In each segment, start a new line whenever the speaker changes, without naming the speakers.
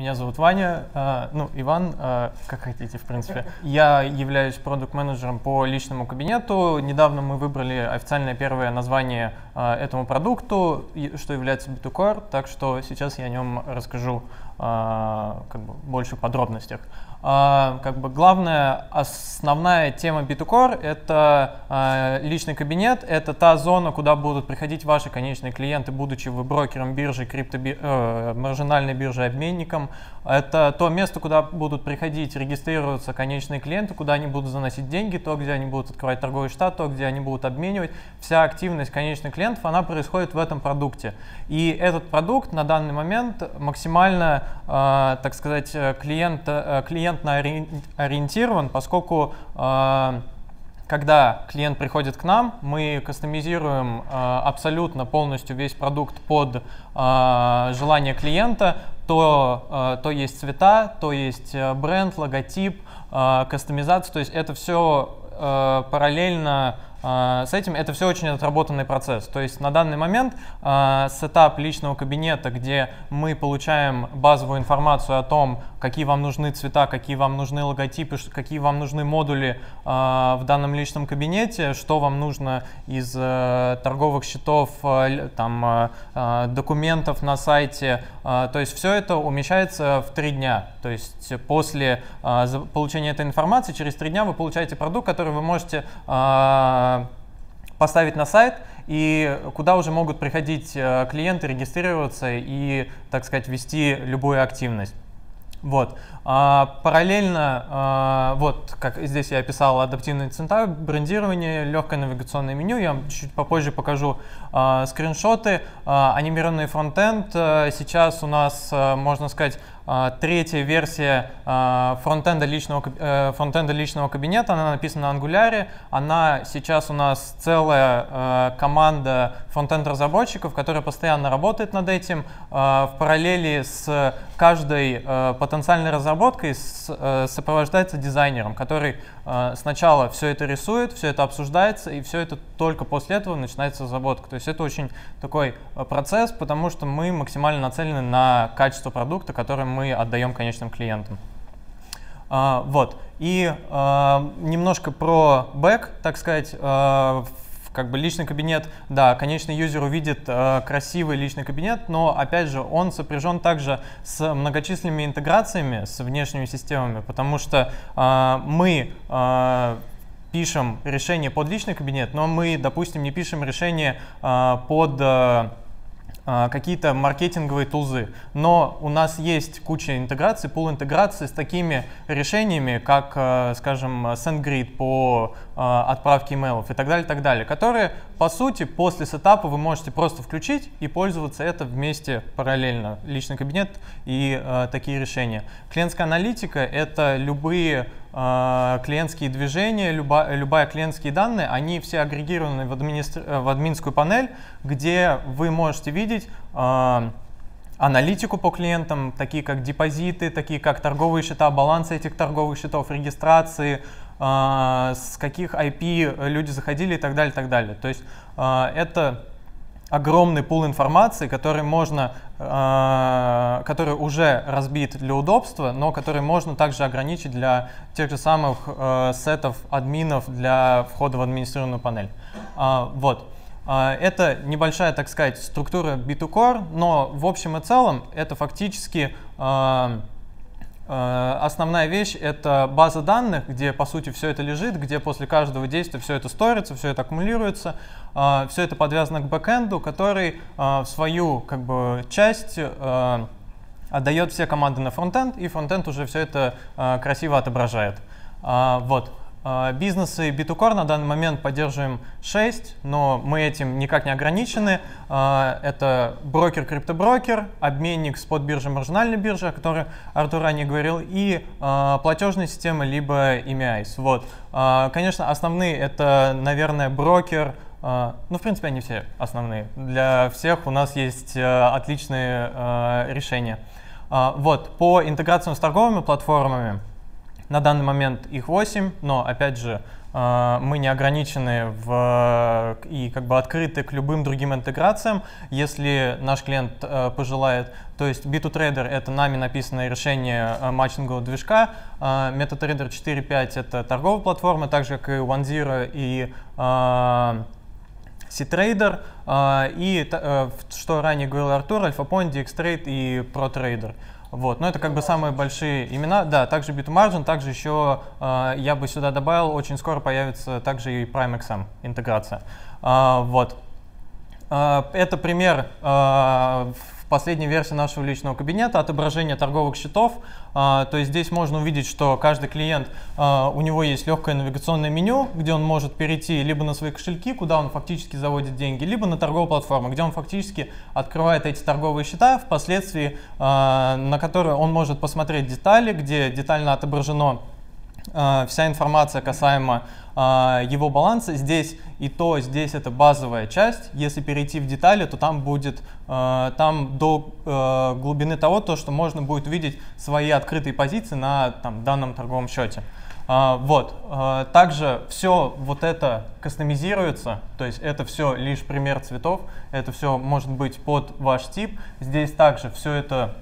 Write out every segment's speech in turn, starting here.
Меня зовут Ваня, э, ну, Иван, э, как хотите, в принципе. Я являюсь продукт-менеджером по личному кабинету. Недавно мы выбрали официальное первое название э, этому продукту, что является Bitcore, так что сейчас я о нем расскажу как бы, больше в подробностях. А, как бы главная основная тема B2Core — это а, личный кабинет, это та зона, куда будут приходить ваши конечные клиенты, будучи вы брокером биржи, крипто э, маржинальной биржи, обменником. Это то место, куда будут приходить, регистрироваться конечные клиенты, куда они будут заносить деньги, то, где они будут открывать торговый штат, то, где они будут обменивать. Вся активность конечных клиентов, она происходит в этом продукте. И этот продукт на данный момент максимально, э, так сказать, э, клиент, э, клиент клиентно ориентирован, поскольку а, когда клиент приходит к нам, мы кастомизируем а, абсолютно полностью весь продукт под а, желание клиента. То, то есть цвета, то есть бренд, логотип, кастомизация. То есть это все параллельно а, с этим это все очень отработанный процесс. То есть на данный момент а, сетап личного кабинета, где мы получаем базовую информацию о том, какие вам нужны цвета, какие вам нужны логотипы, какие вам нужны модули а, в данном личном кабинете, что вам нужно из э, торговых счетов, э, там, э, документов на сайте. То есть все это умещается в три дня. То есть после получения этой информации, через три дня вы получаете продукт, который вы можете поставить на сайт, и куда уже могут приходить э, клиенты, регистрироваться и, так сказать, вести любую активность. Вот. А, параллельно, а, вот, как здесь я описал, адаптивные цвета, брендирование, легкое навигационное меню. Я вам чуть попозже покажу а, скриншоты. А, анимированный фронтенд. А, сейчас у нас, а, можно сказать, а, третья версия а, фронтенда личного, э, фронтенда личного кабинета, она написана на Angular. Она сейчас у нас целая э, команда фронтенд-разработчиков, которая постоянно работает над этим. Э, в параллели с каждой потенциальной разработкой сопровождается дизайнером, который сначала все это рисует, все это обсуждается и все это только после этого начинается заботка, То есть это очень такой э, процесс, потому что мы максимально нацелены на качество продукта, который мы отдаем конечным клиентам. А, вот. И а, немножко про бэк, так сказать, а, как бы личный кабинет, да, конечный юзер увидит э, красивый личный кабинет, но опять же он сопряжен также с многочисленными интеграциями с внешними системами, потому что э, мы э, пишем решение под личный кабинет, но мы, допустим, не пишем решение а, под а, а, какие-то маркетинговые тузы, Но у нас есть куча интеграций, пул интеграции с такими решениями, как, скажем, SendGrid по а, отправки имейлов и так далее, так далее, которые, по сути, после сетапа вы можете просто включить и пользоваться это вместе параллельно, личный кабинет и э, такие решения. Клиентская аналитика — это любые э, клиентские движения, люба, любая клиентские данные, они все агрегированы в, администр... в админскую панель, где вы можете видеть э, аналитику по клиентам, такие как депозиты, такие как торговые счета, балансы этих торговых счетов, регистрации, а, с каких IP люди заходили и так далее, и так далее. То есть а, это огромный пул информации, который можно, а, который уже разбит для удобства, но который можно также ограничить для тех же самых сетов админов для входа в административную панель. вот. это небольшая, так сказать, структура B2Core, но в общем и целом это фактически Э, основная вещь — это база данных, где, по сути, все это лежит, где после каждого действия все это сторится, все это аккумулируется. Э, все это подвязано к бэкэнду, который э, в свою как бы, часть отдает все команды на фронтенд, и фронтенд уже все это красиво отображает. Вот. А, бизнесы b 2 на данный момент поддерживаем 6, но мы этим никак не ограничены. А, это брокер криптоброкер, обменник спот подбиржи маржинальной биржи, о которой Артур ранее говорил, и а, платежная система, либо EMIS. Вот. Конечно, основные это, наверное, брокер, ну, в принципе, они все основные. Для всех у нас есть э, отличные э, решения. Вот, по интеграциям с торговыми платформами – на данный момент их 8, но, опять же, э, мы не ограничены в, э, и как бы открыты к любым другим интеграциям, если наш клиент э, пожелает. То есть B2Trader — это нами написанное решение матчингового движка, MetaTrader 4.5 — это торговая платформа, так же, как и OneZero и C-Trader, и, что ранее говорил Артур, AlphaPoint, x и ProTrader. Вот, но ну, это как бы самые большие имена. Да, также Bitmargin, также еще э, я бы сюда добавил, очень скоро появится также и PrimeXM интеграция. Э, вот. Э, это пример э, последней версии нашего личного кабинета, отображение торговых счетов. А, то есть здесь можно увидеть, что каждый клиент, а, у него есть легкое навигационное меню, где он может перейти либо на свои кошельки, куда он фактически заводит деньги, либо на торговую платформу, где он фактически открывает эти торговые счета, впоследствии а, на которые он может посмотреть детали, где детально отображено а, вся информация касаемо а, его баланса здесь и то здесь это базовая часть если перейти в детали то там будет а, там до глубины того то что можно будет видеть свои открытые позиции на там, данном торговом счете вот также все вот это кастомизируется то есть это все лишь пример цветов это все может быть под ваш тип здесь также все это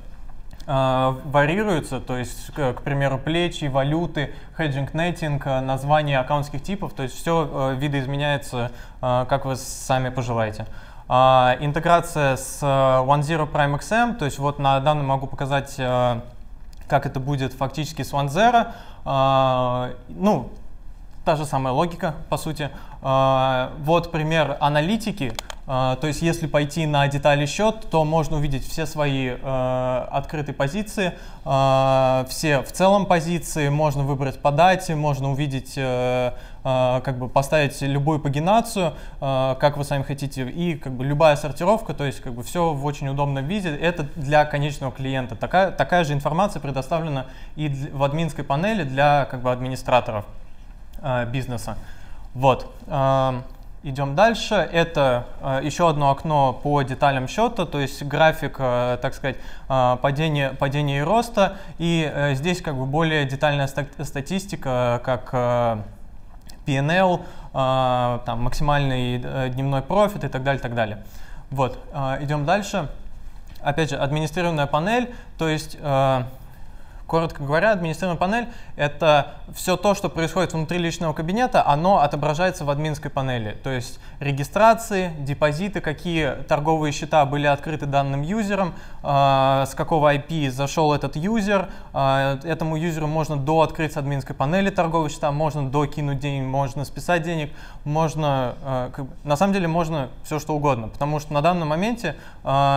э, варьируются, то есть, к, к примеру, плечи, валюты, хеджинг, неттинг, э, название аккаунтских типов, то есть все э, видоизменяется, э, как вы сами пожелаете. А, интеграция с э, OneZero Prime XM, то есть вот на данном могу показать, как это будет фактически с OneZero. А, ну, та же самая логика, по сути. А, вот пример аналитики. А, то есть если пойти на детали счет, то можно увидеть все свои э, открытые позиции, а, все в целом позиции, можно выбрать по дате, можно увидеть, э, э, как бы поставить любую пагинацию, как вы сами хотите, и как бы любая сортировка, то есть как бы все в очень удобном виде. Это для конечного клиента. Такая, такая же информация предоставлена и в админской панели для как бы администраторов. Э, бизнеса. Вот. Эм, идем дальше. Это э, еще одно окно по деталям счета, то есть график, э, так сказать, э, падения, падения и роста. И здесь как бы более детальная статистика, как PNL, там, максимальный дневной профит и так далее, так далее. Вот, идем дальше. Опять же, администрированная панель, то есть... Коротко говоря, административная панель — это все то, что происходит внутри личного кабинета, оно отображается в админской панели. То есть регистрации, депозиты, какие торговые счета были открыты данным юзером, а, с какого IP зашел этот юзер. А, этому юзеру можно до открыть с админской панели торговые счета, можно до кинуть денег, можно списать денег, можно... А, на самом деле можно все что угодно, потому что на данном моменте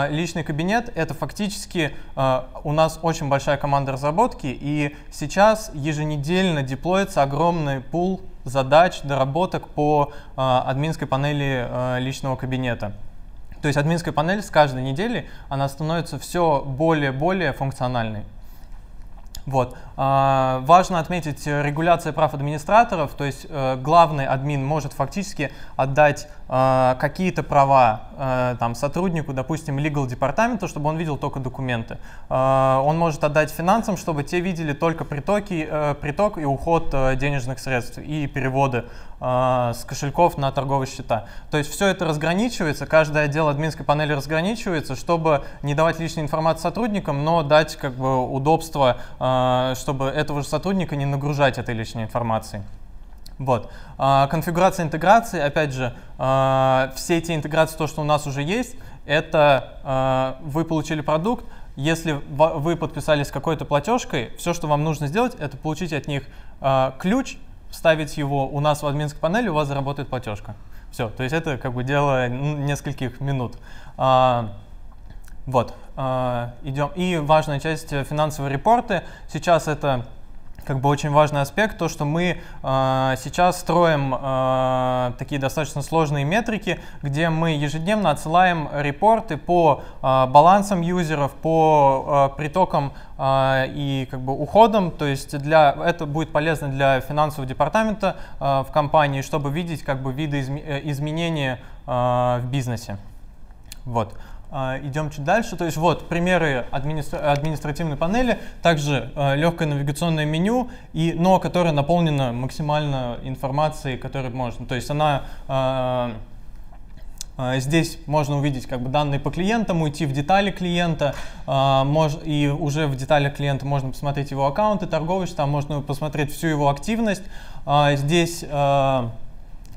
личный кабинет — это фактически у нас очень большая команда разработчиков, разработки, и сейчас еженедельно деплоится огромный пул задач, доработок по э, админской панели э, личного кабинета. То есть админская панель с каждой недели она становится все более-более функциональной. Вот. А, важно отметить э, регуляция прав администраторов, то есть э, главный админ может фактически отдать а, какие-то права э, там, сотруднику, допустим, legal департаменту, чтобы он видел только документы. А, он может отдать финансам, чтобы те видели только притоки, приток и уход денежных средств и переводы Э, с кошельков на торговые счета. То есть все это разграничивается, каждый отдел админской панели разграничивается, чтобы не давать лишней информации сотрудникам, но дать как бы удобство, э, чтобы этого же сотрудника не нагружать этой лишней информацией. Вот. А конфигурация интеграции, опять же, э, все эти интеграции, то, что у нас уже есть, это вы получили продукт, если вы подписались какой-то платежкой, все, что вам нужно сделать, это получить от них ключ, вставить его у нас в админской панели, у вас заработает платежка. Все, то есть это как бы дело нескольких минут. А, вот, а, идем. И важная часть э, финансовые репорты. Сейчас это как бы очень важный аспект, то, что мы э, сейчас строим э, такие достаточно сложные метрики, где мы ежедневно отсылаем репорты по э, балансам юзеров, по э, притокам э, и как бы уходам, то есть для, это будет полезно для финансового департамента э, в компании, чтобы видеть как бы виды изме э, изменения э, в бизнесе. Вот. А, идем чуть дальше. То есть вот примеры администра административной панели, также э, легкое навигационное меню, и, но которое наполнено максимально информацией, которую можно. То есть она э, Здесь можно увидеть как бы данные по клиентам, уйти в детали клиента, э, мож, и уже в деталях клиента можно посмотреть его аккаунты, торговый, там можно посмотреть всю его активность. Э, здесь э,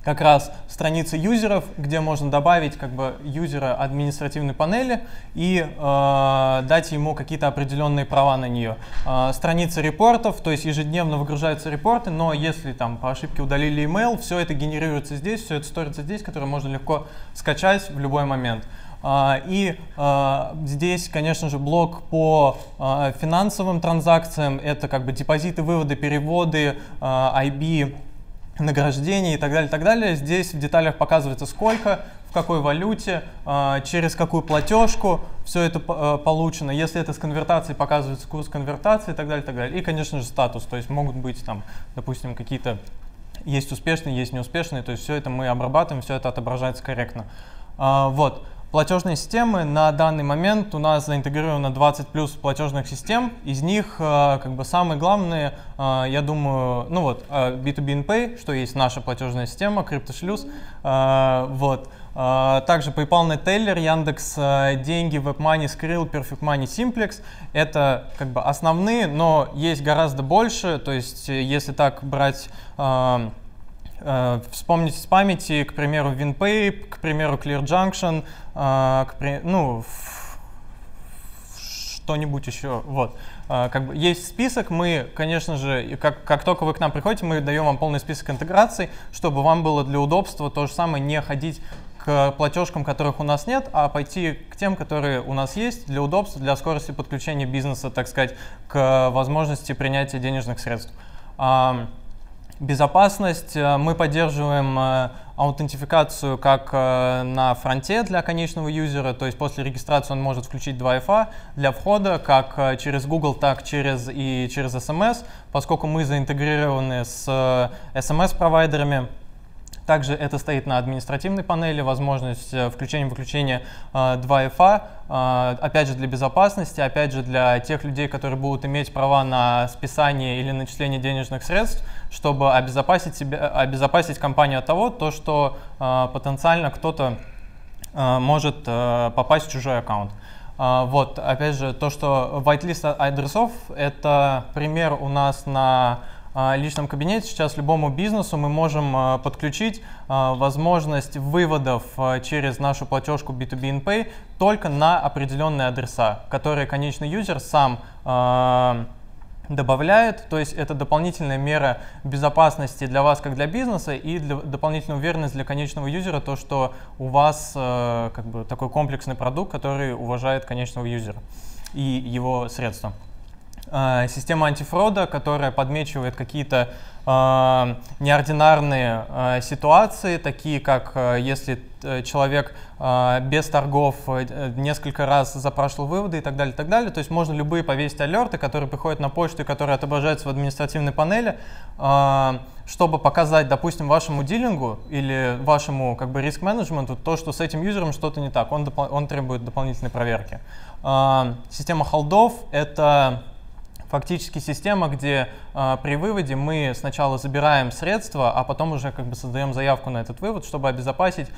как раз страницы юзеров, где можно добавить как бы юзера административной панели и э, дать ему какие-то определенные права на нее. Э, страницы репортов, то есть ежедневно выгружаются репорты, но если там по ошибке удалили email, все это генерируется здесь, все это сторится здесь, которое можно легко скачать в любой момент. Э, и э, здесь, конечно же, блок по э, финансовым транзакциям. Это как бы депозиты, выводы, переводы, IB, награждений и так далее, и так далее. Здесь в деталях показывается сколько, в какой валюте, а, через какую платежку все это э, получено. Если это с конвертацией, показывается курс конвертации и так далее, и так далее. И, конечно же, статус, то есть могут быть там, допустим, какие-то есть успешные, есть неуспешные, то есть все это мы обрабатываем, все это отображается корректно. А, вот платежные системы на данный момент у нас заинтегрировано 20 плюс платежных систем. Из них э, как бы самые главные, э, я думаю, ну вот B2B э, Pay, что есть наша платежная система, криптошлюз, вот. Также PayPal, Neteller, Яндекс, Деньги, WebMoney, Skrill, Perfect Simplex. Это как бы основные, но есть гораздо больше. То есть, если так брать Э, вспомнить из памяти, к примеру, WinPay, к примеру, Clear Junction, э, к, ну, что-нибудь еще. Вот. Э, как бы есть список, мы, конечно же, как, как только вы к нам приходите, мы даем вам полный список интеграций, чтобы вам было для удобства то же самое не ходить к платежкам, которых у нас нет, а пойти к тем, которые у нас есть для удобства, для скорости подключения бизнеса, так сказать, к возможности принятия денежных средств. Безопасность. Э, мы поддерживаем э, аутентификацию как э, на фронте для конечного юзера, то есть после регистрации он может включить 2FA для входа как через Google, так через и через SMS, поскольку мы заинтегрированы с SMS-провайдерами. Также это стоит на административной панели, возможность э, включения-выключения э, 2FA, э, опять же для безопасности, опять же для тех людей, которые будут иметь права на списание или начисление денежных средств, чтобы обезопасить, себя, обезопасить компанию от того, то, что потенциально кто-то может попасть в чужой аккаунт. Вот, опять же, то, что whitelist адресов, это пример у нас на а, личном кабинете сейчас любому бизнесу мы можем а, подключить а, возможность выводов через нашу платежку B2B in только на определенные адреса, которые конечный юзер сам добавляет, то есть это дополнительная мера безопасности для вас как для бизнеса и для, дополнительная уверенность для конечного юзера, то что у вас э, как бы такой комплексный продукт, который уважает конечного юзера и его средства. А, система антифрода, которая подмечивает какие-то а, неординарные а, ситуации, такие как если э, человек без торгов э, несколько раз запрашивал выводы и так далее, и так далее. То есть можно любые повесить алерты, которые приходят на почту и которые отображаются в административной панели, чтобы показать, допустим, вашему дилингу или вашему как бы риск-менеджменту то, что с этим юзером что-то не так, он, он требует дополнительной проверки. система холдов — это фактически система, где э, при выводе мы сначала забираем средства, а потом уже как бы создаем заявку на этот вывод, чтобы обезопасить э,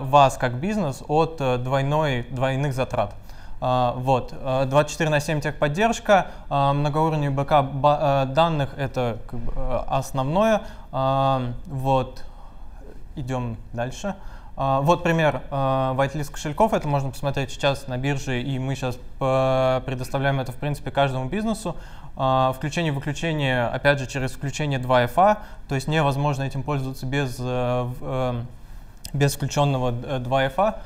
вас как бизнес от э, двойной, двойных затрат. Uh, вот. 24 э, на 7 техподдержка, uh, многоуровневый бэкап uh, данных – это как бы, э, основное. Вот. Идем дальше. Дальше. А, вот пример whitelist а, кошельков. Это можно посмотреть сейчас на бирже, и мы сейчас э, предоставляем это, в принципе, каждому бизнесу. А, Включение-выключение, опять же, через включение 2FA, то есть невозможно этим пользоваться без, э, э, без включенного 2FA.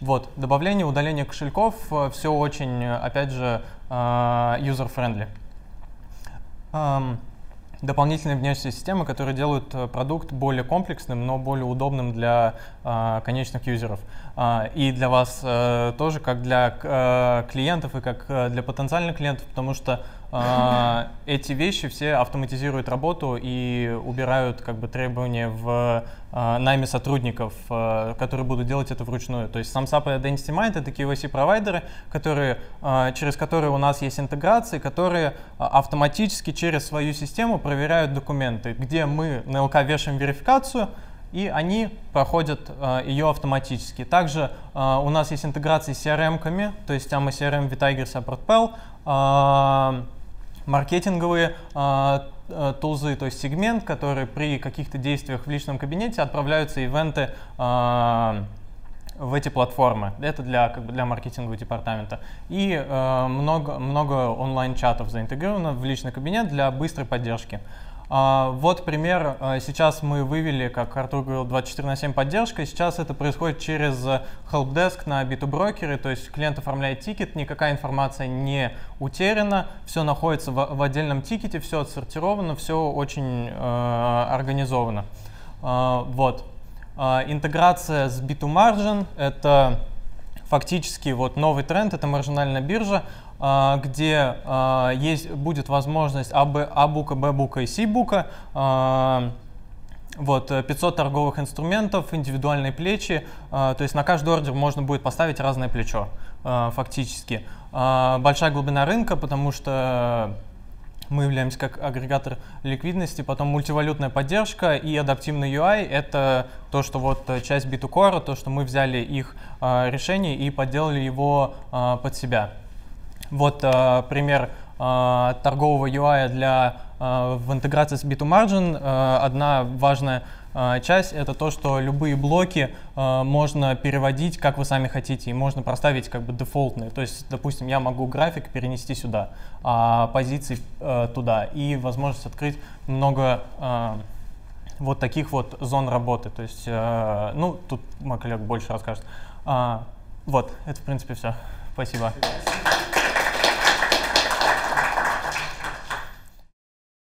Вот, добавление, удаление кошельков, все очень, опять же, user-friendly дополнительные внешние системы, которые делают э, продукт более комплексным, но более удобным для э, конечных юзеров. Э, и для вас э, тоже, как для э, клиентов и как э, для потенциальных клиентов, потому что а, эти вещи все автоматизируют работу и убирают как бы требования в а, найме сотрудников, а, которые будут делать это вручную. То есть сам SAP Identity Mind — это KYC-провайдеры, которые, через которые у нас есть интеграции, которые автоматически через свою систему проверяют документы, где мы на ЛК вешаем верификацию, и они проходят э, ее автоматически. Также э, у нас есть интеграции с CRM-ками, то есть там и CRM Vitiger, Support Pell, э, маркетинговые а, а, тузы, то есть сегмент, который при каких-то действиях в личном кабинете отправляются ивенты а, в эти платформы. Это для, как бы для маркетингового департамента. И э, много, много онлайн-чатов заинтегрировано в личный кабинет для быстрой поддержки. А, вот пример. А, сейчас мы вывели, как Артур говорил, 24 на 7 поддержка. Сейчас это происходит через helpdesk на биту-брокере, то есть клиент оформляет тикет, никакая информация не утеряна, все находится в, в отдельном тикете, все отсортировано, все очень э, организовано. Э, вот. Э, интеграция с bitu margin это фактически вот новый тренд, это маржинальная биржа. А, где а, есть, будет возможность АБ, А-бука, Б-бука и С-бука. А, вот, 500 э, торговых инструментов, индивидуальные плечи, то есть на каждый ордер можно будет поставить разное плечо фактически. Большая глубина рынка, потому что мы являемся как агрегатор ликвидности, потом мультивалютная поддержка и адаптивный UI — это то, что вот э, часть битукора, то, что мы взяли их решение и подделали его под себя. Вот э, пример э, торгового UI для э, в интеграции с B2Margin одна важная часть — это то, что любые блоки можно переводить, как вы сами хотите, и можно проставить как бы дефолтные. То есть, допустим, я могу график перенести сюда, а позиции туда, и возможность открыть много вот таких вот зон работы. То есть, ну, тут мой коллега больше расскажет. А, вот, это, в принципе, все. Спасибо. Спасибо.